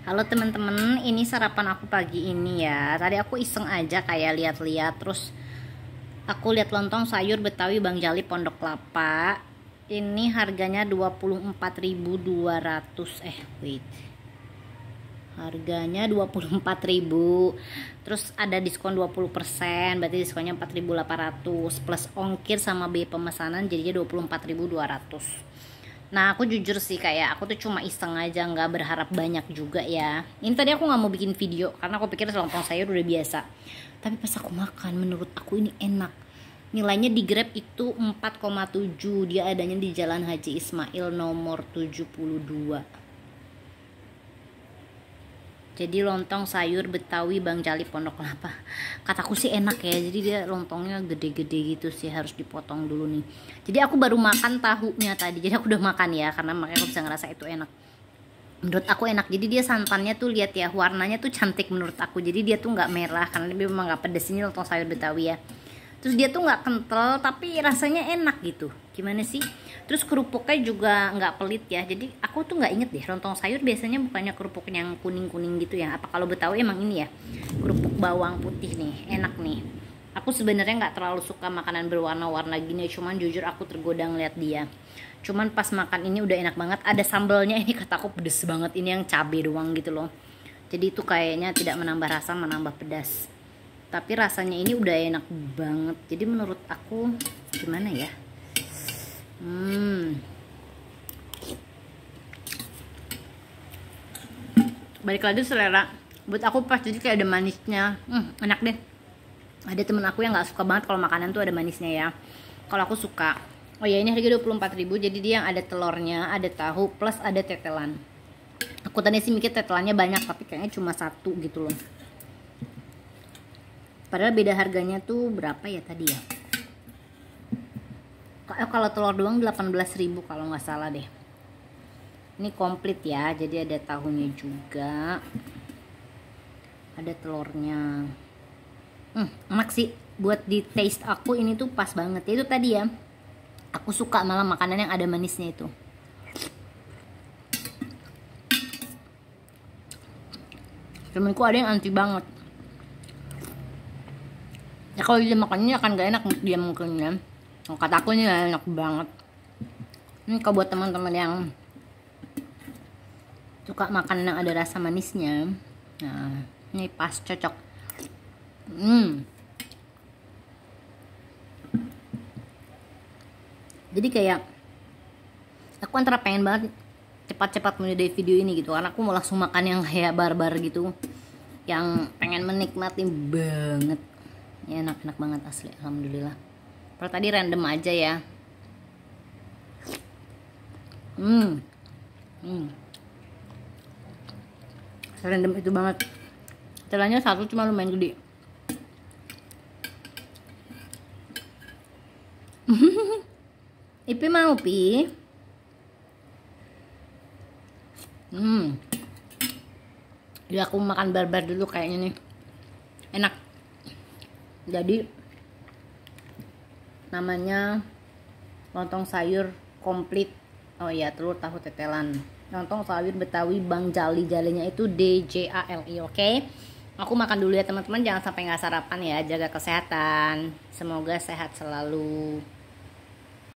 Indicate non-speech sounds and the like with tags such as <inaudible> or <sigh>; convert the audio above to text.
Halo teman-teman, ini sarapan aku pagi ini ya. Tadi aku iseng aja kayak lihat-lihat terus aku lihat lontong sayur Betawi Bang Jali Pondok Kelapa. Ini harganya 24.200 eh wait. Harganya 24.000. Terus ada diskon 20%, berarti diskonnya 4.800 plus ongkir sama biaya pemesanan jadinya 24.200. Nah aku jujur sih kayak aku tuh cuma iseng aja nggak berharap banyak juga ya. Ini tadi aku nggak mau bikin video karena aku pikir selontong sayur udah biasa. Tapi pas aku makan menurut aku ini enak. Nilainya di Grab itu 4,7 Dia adanya di Jalan Haji Ismail nomor 72 jadi lontong sayur betawi bang jali pondok kelapa kataku sih enak ya jadi dia lontongnya gede-gede gitu sih harus dipotong dulu nih jadi aku baru makan tahunya tadi jadi aku udah makan ya karena makanya aku bisa ngerasa itu enak menurut aku enak jadi dia santannya tuh lihat ya warnanya tuh cantik menurut aku jadi dia tuh nggak merah karena dia memang nggak pedes ini lontong sayur betawi ya terus dia tuh nggak kental tapi rasanya enak gitu gimana sih terus kerupuknya juga nggak pelit ya jadi aku tuh nggak inget deh rontong sayur biasanya bukannya kerupuk yang kuning kuning gitu ya apa kalau betawi emang ini ya kerupuk bawang putih nih enak nih aku sebenarnya nggak terlalu suka makanan berwarna-warna gini cuman jujur aku tergoda ngeliat dia cuman pas makan ini udah enak banget ada sambelnya ini kataku pedes banget ini yang cabe doang gitu loh jadi itu kayaknya tidak menambah rasa menambah pedas tapi rasanya ini udah enak banget jadi menurut aku gimana ya hmm balik lagi selera buat aku pas jadi kayak ada manisnya hmm, enak deh ada temen aku yang gak suka banget kalau makanan tuh ada manisnya ya kalau aku suka oh ya ini harga 24.000 jadi dia yang ada telurnya ada tahu plus ada tetelan aku tadi sih mikir tetelannya banyak tapi kayaknya cuma satu gitu loh Padahal beda harganya tuh berapa ya tadi ya? Eh, kalau telur doang 18.000 kalau nggak salah deh. Ini komplit ya, jadi ada tahunya juga. Ada telurnya. Hmm, enak sih buat di taste aku ini tuh pas banget. Itu tadi ya. Aku suka malah makanan yang ada manisnya itu. Temenku ada yang anti banget ya kalau dia makannya akan gak enak dia mungkin ya oh, kata aku ini enak banget ini kalau buat teman-teman yang suka makan yang ada rasa manisnya nah ini pas cocok hmm jadi kayak aku antara pengen banget cepat-cepat menyudahi video ini gitu karena aku mau langsung makan yang kayak barbar gitu yang pengen menikmati banget ini enak-enak banget asli alhamdulillah kalau tadi random aja ya hmm hmm random itu banget celahnya satu cuma lumayan gede <laughs> Ipi mau pi. Hmm. Ya aku makan barbar dulu kayaknya nih. Enak jadi namanya lontong sayur komplit oh iya telur tahu tetelan lontong sayur betawi bang jali jalinya itu D J A L I oke okay? aku makan dulu ya teman-teman jangan sampai nggak sarapan ya jaga kesehatan semoga sehat selalu